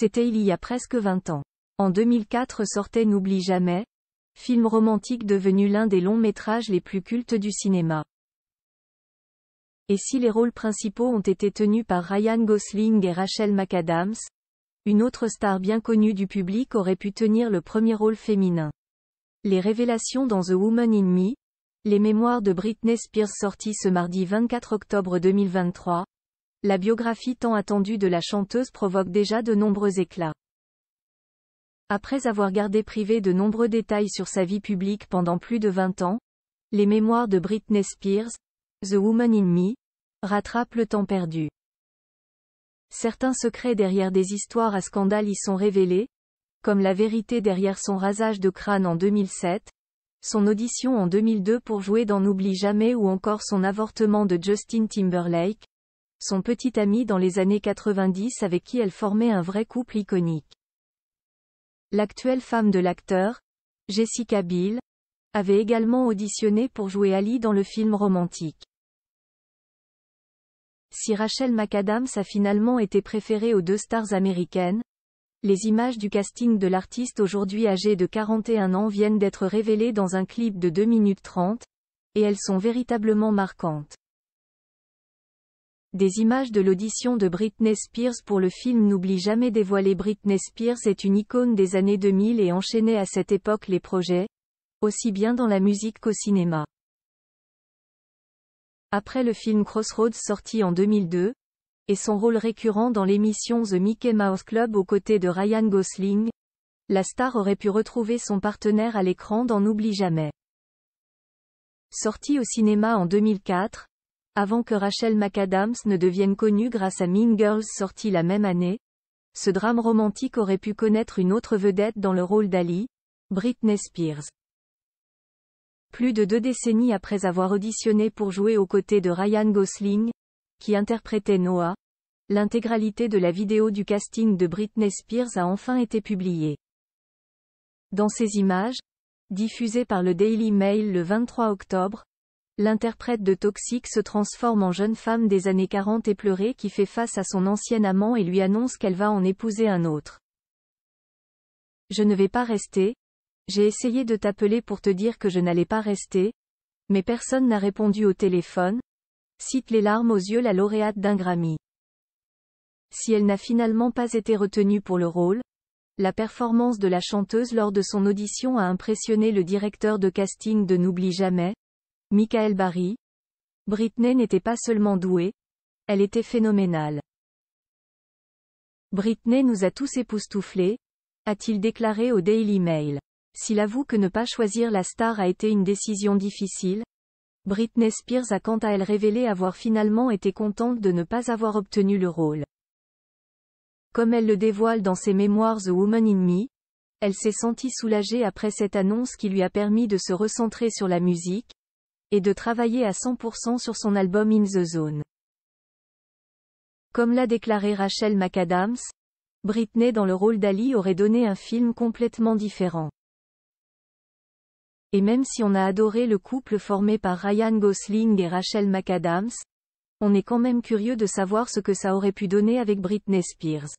C'était il y a presque 20 ans. En 2004 sortait N'oublie jamais, film romantique devenu l'un des longs métrages les plus cultes du cinéma. Et si les rôles principaux ont été tenus par Ryan Gosling et Rachel McAdams, une autre star bien connue du public aurait pu tenir le premier rôle féminin. Les révélations dans The Woman in Me, les mémoires de Britney Spears sorties ce mardi 24 octobre 2023, la biographie tant attendue de la chanteuse provoque déjà de nombreux éclats. Après avoir gardé privé de nombreux détails sur sa vie publique pendant plus de 20 ans, les mémoires de Britney Spears, The Woman in Me, rattrapent le temps perdu. Certains secrets derrière des histoires à scandale y sont révélés, comme la vérité derrière son rasage de crâne en 2007, son audition en 2002 pour jouer dans N'oublie jamais ou encore son avortement de Justin Timberlake, son petit ami dans les années 90 avec qui elle formait un vrai couple iconique. L'actuelle femme de l'acteur, Jessica Biel, avait également auditionné pour jouer Ali dans le film romantique. Si Rachel McAdams a finalement été préférée aux deux stars américaines, les images du casting de l'artiste aujourd'hui âgée de 41 ans viennent d'être révélées dans un clip de 2 minutes 30, et elles sont véritablement marquantes. Des images de l'audition de Britney Spears pour le film N'oublie jamais dévoilé Britney Spears est une icône des années 2000 et enchaînait à cette époque les projets, aussi bien dans la musique qu'au cinéma. Après le film Crossroads sorti en 2002, et son rôle récurrent dans l'émission The Mickey Mouse Club aux côtés de Ryan Gosling, la star aurait pu retrouver son partenaire à l'écran dans N'oublie jamais. Sorti au cinéma en 2004, avant que Rachel McAdams ne devienne connue grâce à Mean Girls sortie la même année, ce drame romantique aurait pu connaître une autre vedette dans le rôle d'Ali, Britney Spears. Plus de deux décennies après avoir auditionné pour jouer aux côtés de Ryan Gosling, qui interprétait Noah, l'intégralité de la vidéo du casting de Britney Spears a enfin été publiée. Dans ces images, diffusées par le Daily Mail le 23 octobre, L'interprète de Toxique se transforme en jeune femme des années 40 et pleurée qui fait face à son ancien amant et lui annonce qu'elle va en épouser un autre. Je ne vais pas rester. J'ai essayé de t'appeler pour te dire que je n'allais pas rester. Mais personne n'a répondu au téléphone. Cite les larmes aux yeux la lauréate d'un Grammy. Si elle n'a finalement pas été retenue pour le rôle, la performance de la chanteuse lors de son audition a impressionné le directeur de casting de N'oublie jamais, Michael Barry. Britney n'était pas seulement douée, elle était phénoménale. Britney nous a tous époustouflés, a-t-il déclaré au Daily Mail. S'il avoue que ne pas choisir la star a été une décision difficile, Britney Spears a quant à elle révélé avoir finalement été contente de ne pas avoir obtenu le rôle. Comme elle le dévoile dans ses mémoires The Woman in Me, elle s'est sentie soulagée après cette annonce qui lui a permis de se recentrer sur la musique, et de travailler à 100% sur son album In the Zone. Comme l'a déclaré Rachel McAdams, Britney dans le rôle d'Ali aurait donné un film complètement différent. Et même si on a adoré le couple formé par Ryan Gosling et Rachel McAdams, on est quand même curieux de savoir ce que ça aurait pu donner avec Britney Spears.